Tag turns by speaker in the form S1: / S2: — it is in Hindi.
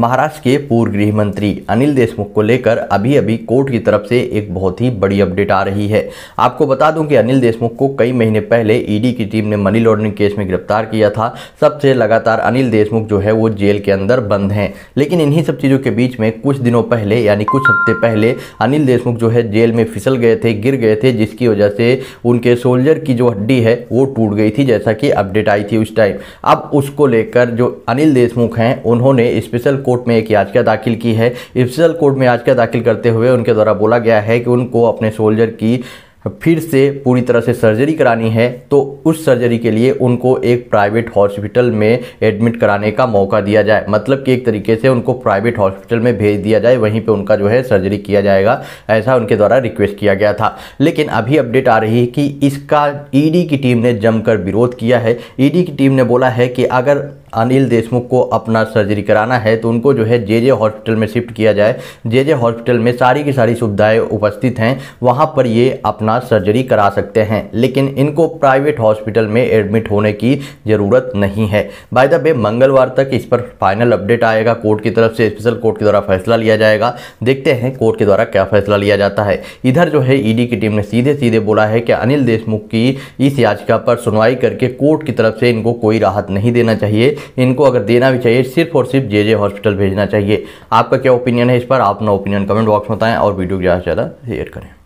S1: महाराष्ट्र के पूर्व गृह मंत्री अनिल देशमुख को लेकर अभी अभी कोर्ट की तरफ से एक बहुत ही बड़ी अपडेट आ रही है आपको बता दूं कि अनिल देशमुख को कई महीने पहले ईडी की टीम ने मनी लॉन्ड्रिंग केस में गिरफ्तार किया था सबसे लगातार अनिल देशमुख जो है वो जेल के अंदर बंद हैं लेकिन इन्हीं सब चीज़ों के बीच में कुछ दिनों पहले यानी कुछ हफ्ते पहले अनिल देशमुख जो है जेल में फिसल गए थे गिर गए थे जिसकी वजह से उनके सोल्जर की जो हड्डी है वो टूट गई थी जैसा कि अपडेट आई थी उस टाइम अब उसको लेकर जो अनिल देशमुख हैं उन्होंने स्पेशल कोर्ट में एक याचिका दाखिल की है इफ्सल कोर्ट में याचिका दाखिल करते हुए उनके द्वारा बोला गया है कि उनको अपने सोल्जर की फिर से पूरी तरह से सर्जरी करानी है तो उस सर्जरी के लिए उनको एक प्राइवेट हॉस्पिटल में एडमिट कराने का मौका दिया जाए मतलब कि एक तरीके से उनको प्राइवेट हॉस्पिटल में भेज दिया जाए वहीं पे उनका जो है सर्जरी किया जाएगा ऐसा उनके द्वारा रिक्वेस्ट किया गया था लेकिन अभी अपडेट आ रही है कि इसका ईडी की टीम ने जमकर विरोध किया है ईडी की टीम ने बोला है कि अगर अनिल देशमुख को अपना सर्जरी कराना है तो उनको जो है जे जे हॉस्पिटल में शिफ्ट किया जाए जे जे हॉस्पिटल में सारी की सारी सुविधाएं उपस्थित हैं वहाँ पर ये अपना सर्जरी करा सकते हैं लेकिन इनको प्राइवेट हॉस्पिटल में एडमिट होने की ज़रूरत नहीं है बाय द वे मंगलवार तक इस पर फाइनल अपडेट आएगा कोर्ट की तरफ से स्पेशल कोर्ट के द्वारा फैसला लिया जाएगा देखते हैं कोर्ट के द्वारा क्या फैसला लिया जाता है इधर जो है ईडी e की टीम ने सीधे सीधे बोला है कि अनिल देशमुख की इस याचिका पर सुनवाई करके कोर्ट की तरफ से इनको कोई राहत नहीं देना चाहिए इनको अगर देना भी चाहिए सिर्फ और सिर्फ जे जे हॉस्पिटल भेजना चाहिए आपका क्या ओपिनियन है इस पर आप अपना ओपिनियन कमेंट बॉक्स में बताएं और वीडियो को ज़्यादा से ज़्यादा शेयर करें